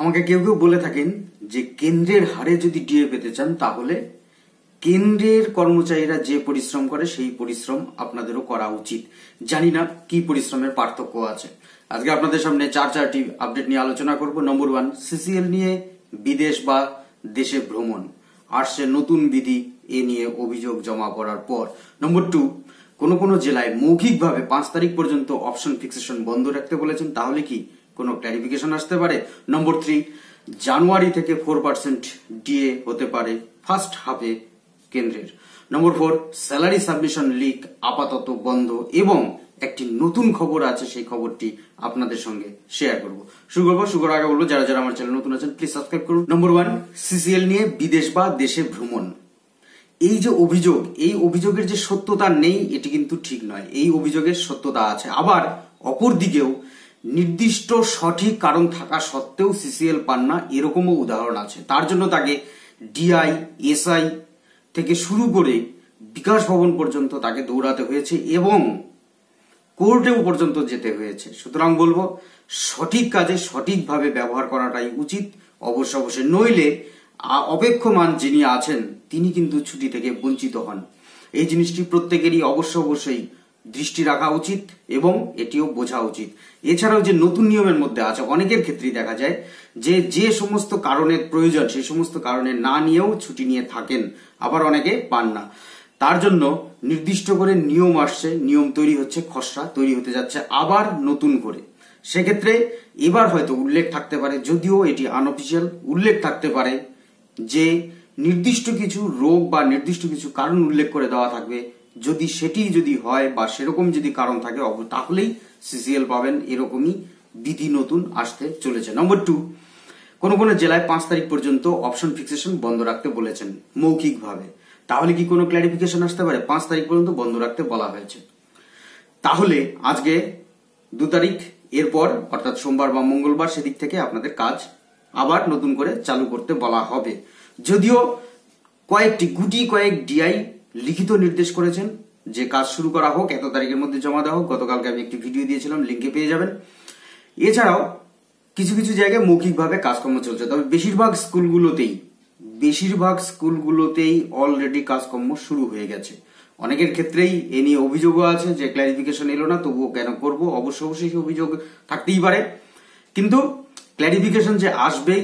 আমাকে কেউ কেউ বলে থাকেন যে কেন্দ্রের হারে যদি ডিএ পেতে চান তাহলে কেন্দ্রের কর্মচারীরা যে পরিশ্রম করে সেই পরিশ্রম আপনাদেরও করা উচিত জানি না কি পরিশ্রমের পার্থক্য আছে আজকে আপনাদের সামনে চার চারটি আপডেট নিয়ে আলোচনা করব নম্বর ওয়ান সিসিএল নিয়ে বিদেশ বা দেশে ভ্রমণ আসছে নতুন বিধি এ নিয়ে অভিযোগ জমা পড়ার পর নম্বর টু কোন কোন জেলায় মৌখিকভাবে পাঁচ তারিখ পর্যন্ত অপশন ফিক্সেশন বন্ধ রাখতে বলেছেন তাহলে কি কোনো ক্লারিফিকেশন আসতে পারে নম্বর থ্রি জানুয়ারি থেকে ফোর পার্সেন্ট ডিএ হতে পারে ফার্স্ট হাফে কেন্দ্রের number four salary submission link আপাতত বন্ধ এবং একটি নতুন খবর আছে সেই খবরটি আপনাদের সঙ্গে শেয়ার করবো শুরু করবো শুরু আগে বলবো যারা যারা আমার চ্যানেল নতুন আছেন প্লিজ সাবস্ক্রাইব করুন নম্বর ওয়ান সিসিএল নিয়ে বিদেশ বা দেশে ভ্রমণ এই যে অভিযোগ এই অভিযোগের যে সত্যতা নেই এটি কিন্তু ঠিক নয় এই অভিযোগের সত্যতা আছে আবার অপরদিকেও নির্দিষ্ট সঠিক কারণ থাকা সত্ত্বেও সিসিএল পান না এরকমও উদাহরণ আছে তার জন্য তাকে ডিআই এসআই থেকে শুরু করে বিকাশ ভবন পর্যন্ত তাকে দৌড়াতে হয়েছে এবং কোর্টেও পর্যন্ত যেতে হয়েছে সুতরাং বলবো সঠিক কাজে সঠিকভাবে ব্যবহার করাটাই উচিত অবশ্য অবশ্যই নইলে অপেক্ষমান যিনি আছেন তিনি কিন্তু ছুটি থেকে বঞ্চিত হন এই জিনিসটি প্রত্যেকেরই অবশ্য অবশ্যই দৃষ্টি রাখা উচিত এবং এটিও বোঝা উচিত এছাড়াও যে নতুন নিয়মের মধ্যে আছে অনেকের ক্ষেত্রেই দেখা যায় যে যে সমস্ত কারণের প্রয়োজন সেই সমস্ত কারণে না নিয়েও ছুটি নিয়ে থাকেন আবার অনেকে পান না তার জন্য নির্দিষ্ট করে নিয়ম আসছে নিয়ম তৈরি হচ্ছে খসড়া তৈরি হতে যাচ্ছে আবার নতুন করে সেক্ষেত্রে এবার হয়তো উল্লেখ থাকতে পারে যদিও এটি আনঅফিসিয়াল উল্লেখ থাকতে পারে যে নির্দিষ্ট কিছু রোগ বা নির্দিষ্ট কিছু কারণ উল্লেখ করে দেওয়া থাকবে যদি সেটি যদি হয় বা সেরকম যদি কারণ থাকে তাহলেই সিসিএল পাবেন এরকমই বিধি নতুন আসতে চলেছে নম্বর টু কোন কোন জেলায় পাঁচ তারিখ পর্যন্ত অপশন ফিক্সেশন বন্ধ রাখতে বলেছেন মৌখিকভাবে তাহলে কি কোনো ক্ল্যারিফিকেশন আসতে পারে পাঁচ তারিখ পর্যন্ত বন্ধ রাখতে বলা হয়েছে তাহলে আজকে দু তারিখ এরপর অর্থাৎ সোমবার বা মঙ্গলবার সেদিক থেকে আপনাদের কাজ আবার নতুন করে চালু করতে বলা হবে যদিও কয়েকটি গুটি কয়েক ডিআই লিখিত নির্দেশ করেছেন যে কাজ শুরু করা হোক এত তারিখের মধ্যে জমা দেওয়া হোক গতকালকে আমি একটি ভিডিও দিয়েছিলাম লিঙ্কে পেয়ে যাবেন এছাড়াও কিছু কিছু জায়গায় মৌখিকভাবে কাজকর্ম চলছে তবে বেশিরভাগ স্কুলগুলোতেই বেশিরভাগ স্কুলগুলোতেই অলরেডি কাজকর্ম শুরু হয়ে গেছে অনেকের ক্ষেত্রেই এ নিয়ে অভিযোগও আছে যে ক্ল্যারিফিকেশন এলো না তবুও কেন করবো অবশ্য অবশ্যই অভিযোগ থাকতেই পারে কিন্তু ক্ল্যারিফিকেশন যে আসবেই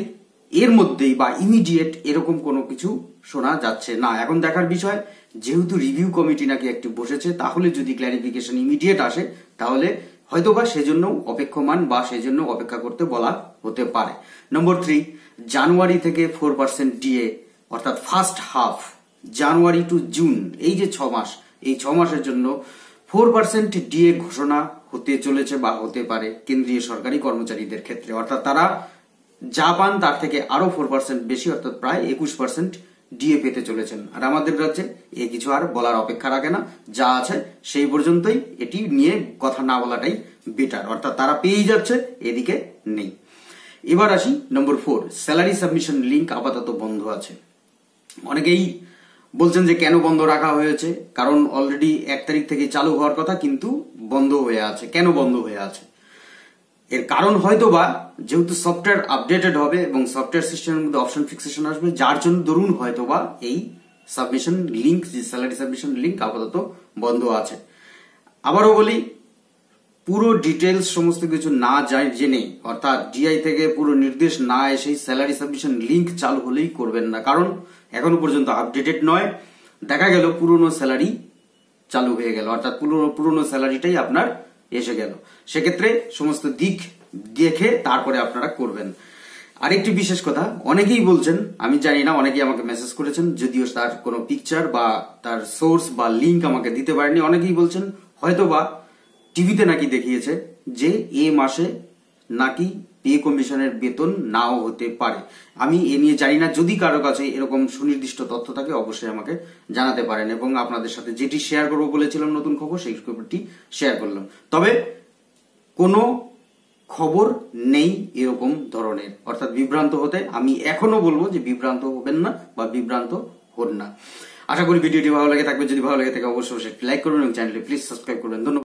এর মধ্যেই বা ইমিডিয়েট এরকম কোনো কিছু শোনা যাচ্ছে না এখন দেখার বিষয় যেহেতু রিভিউ কমিটি নাকি একটি বসেছে তাহলে যদি ক্ল্যারিফিকেশন ইমিডিয়েট আসে তাহলে হয়তো বা সেজন্য অপেক্ষমান বা সেজন্য অপেক্ষা করতে বলা হতে পারে নম্বর থ্রি জানুয়ারি থেকে ফোর পার্সেন্ট ডিএ অর্থাৎ first half January to June এই যে ছ মাস এই ছ মাসের জন্য ফোর পার্সেন্ট ডিএ ঘোষণা হতে চলেছে বা হতে পারে কেন্দ্রীয় সরকারি কর্মচারীদের ক্ষেত্রে অর্থাৎ তারা জাপান তার থেকে আরো ফোর পার্সেন্ট বেশি অর্থাৎ প্রায় একুশ পার্সেন্ট ডিএ পেতে চলেছেন আর আমাদের রাজ্যে এ কিছু আর বলার অপেক্ষা রাখে না যা আছে সেই পর্যন্তই এটি নিয়ে কথা না বলাটাই বেটার অর্থাৎ তারা পেয়েই যাচ্ছে এদিকে নেই এবার আসি number four salary submission link আপাতত বন্ধ আছে অনেকেই বলছেন যে কেন বন্ধ রাখা হয়েছে কারণ অলরেডি এক তারিখ থেকে চালু হওয়ার কথা কিন্তু বন্ধ হয়ে আছে কেন বন্ধ হয়ে আছে এর কারণ হয়তো বা যেহেতু সফটওয়্যার আপডেটেড হবে এবং সফটওয়্যার সিস্টেমের মধ্যে অপশন ফিক্সেশন আসবে যার জন্য ধরুন হয়তো বা এই সাবমিশন লিঙ্ক যে স্যালারি সাবমিশন লিঙ্ক আপাতত বন্ধ আছে আবারও বলি পুরো ডিটেলস সমস্ত কিছু না যায় জেনে অর্থাৎ ডিআই থেকে পুরো নির্দেশ না এসে স্যালারি সাবমিশন লিঙ্ক চালু হলেই করবেন না কারণ এখনো পর্যন্ত আপডেটেড নয় দেখা গেল পুরনো স্যালারি চালু হয়ে গেল অর্থাৎ পুরনো পুরনো স্যালারিটাই আপনার এসে গেল সেক্ষেত্রে সমস্ত দিক দেখে তারপরে আপনারা করবেন আরেকটি বিশেষ কথা অনেকেই বলছেন আমি জানি না অনেকেই আমাকে মেসেজ করেছেন যদিও তার কোনো পিকচার বা তার সোর্স বা লিঙ্ক আমাকে দিতে পারেনি অনেকেই বলছেন হয়তোবা টিভিতে নাকি দেখিয়েছে যে এ মাসে নাকি পে কমিশনের বেতন নাও হতে পারে আমি এ নিয়ে জানি না যদি কারো কাছে এরকম সুনির্দিষ্ট তথ্য থাকে অবশ্যই আমাকে জানাতে পারেন এবং আপনাদের সাথে যেটি শেয়ার করবো বলেছিলাম নতুন খবর সেই খবরটি শেয়ার করলাম তবে কোনো খবর নেই এরকম ধরনের অর্থাৎ বিভ্রান্ত হতে আমি এখনো বলবো যে বিভ্রান্ত হবেন না বা বিভ্রান্ত হন না আশা করি ভিডিওটি ভালো লাগে থাকবে যদি ভালো লাগে থাকে অবশ্যই লাইক করবেন এবং চ্যানেলটি প্লিজ সাবস্ক্রাইব করবেন ধন্যবাদ